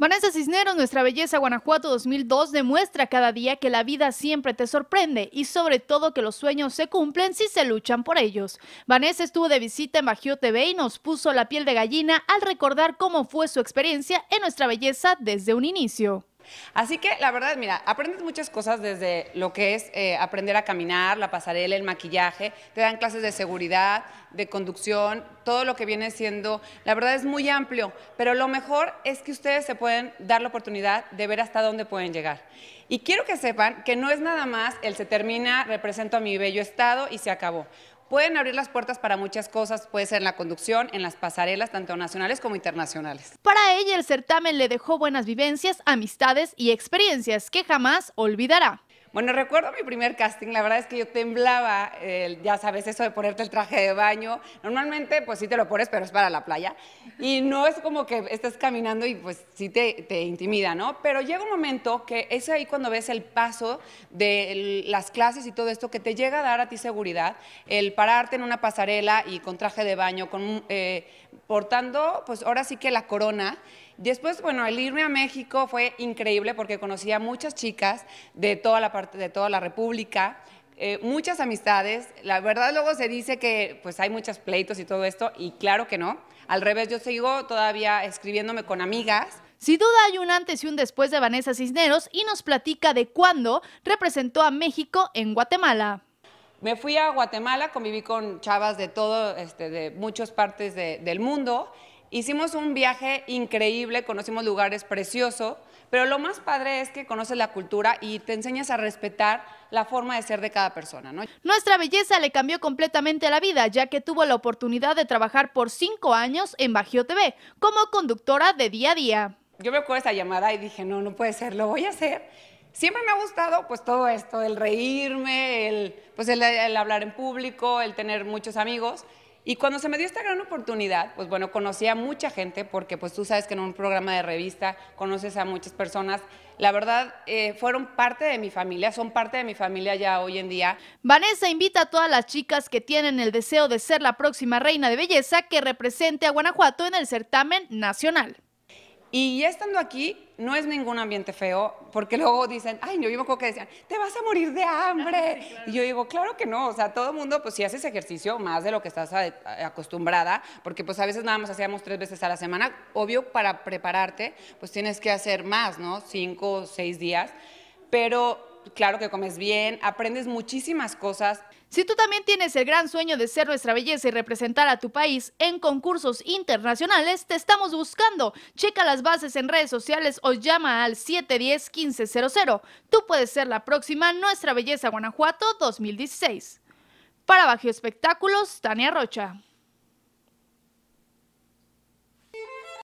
Vanessa Cisneros, Nuestra Belleza Guanajuato 2002 demuestra cada día que la vida siempre te sorprende y sobre todo que los sueños se cumplen si se luchan por ellos. Vanessa estuvo de visita en Bajío TV y nos puso la piel de gallina al recordar cómo fue su experiencia en Nuestra Belleza desde un inicio. Así que la verdad, mira, aprendes muchas cosas desde lo que es eh, aprender a caminar, la pasarela, el maquillaje, te dan clases de seguridad, de conducción, todo lo que viene siendo, la verdad es muy amplio, pero lo mejor es que ustedes se pueden dar la oportunidad de ver hasta dónde pueden llegar. Y quiero que sepan que no es nada más el se termina, represento a mi bello estado y se acabó pueden abrir las puertas para muchas cosas, puede ser en la conducción, en las pasarelas, tanto nacionales como internacionales. Para ella el certamen le dejó buenas vivencias, amistades y experiencias que jamás olvidará. Bueno, recuerdo mi primer casting, la verdad es que yo temblaba, ya sabes, eso de ponerte el traje de baño. Normalmente, pues sí te lo pones, pero es para la playa. Y no es como que estás caminando y pues sí te, intimida, ¿no? Pero llega un momento que es ahí cuando ves el paso de las clases y todo esto que te llega a dar a ti seguridad, el pararte en una pasarela y con traje de baño, con, eh, portando, pues ahora sí que la corona. Después, bueno, el irme a México fue increíble porque conocí a muchas chicas de toda la de toda la República. Eh, muchas amistades. La verdad luego se dice que pues hay muchos pleitos y todo esto, y claro que no. Al revés, yo sigo todavía escribiéndome con amigas. Sin duda hay un antes y un después de Vanessa Cisneros y nos platica de cuándo representó a México en Guatemala. Me fui a Guatemala, conviví con chavas de todo, este, de muchas partes del mundo. Hicimos un viaje increíble, conocimos lugares preciosos pero lo más padre es que conoces la cultura y te enseñas a respetar la forma de ser de cada persona. Nuestra belleza le cambió completamente la vida, ya que tuvo la oportunidad de trabajar por cinco años en Bajío TV como conductora de día a día. Yo me acuerdo esa llamada y dije, no, no puede ser, lo voy a hacer. Siempre me ha gustado pues todo esto, el reírme, pues, el hablar en público, el tener muchos amigos. Y cuando se me dio esta gran oportunidad, pues bueno, conocí a mucha gente, porque pues tú sabes que en un programa de revista conoces a muchas personas. La verdad, eh, fueron parte de mi familia, son parte de mi familia ya hoy en día. Vanessa invita a todas las chicas que tienen el deseo de ser la próxima reina de belleza que represente a Guanajuato en el certamen nacional. Y ya estando aquí, no es ningún ambiente feo, porque luego dicen, ay, yo vivo que decían, te vas a morir de hambre. Ah, y yo digo, claro que no, o sea, todo el mundo, pues si haces ejercicio más de lo que estás acostumbrada, porque pues a veces nada más hacíamos tres veces a la semana, obvio, para prepararte, pues tienes que hacer más, ¿no? Cinco, seis días, pero claro que comes bien, aprendes muchísimas cosas. Si tú también tienes el gran sueño de ser nuestra belleza y representar a tu país en concursos internacionales, te estamos buscando. Checa las bases en redes sociales o llama al 710-1500. Tú puedes ser la próxima Nuestra Belleza Guanajuato 2016. Para Bajo Espectáculos, Tania Rocha.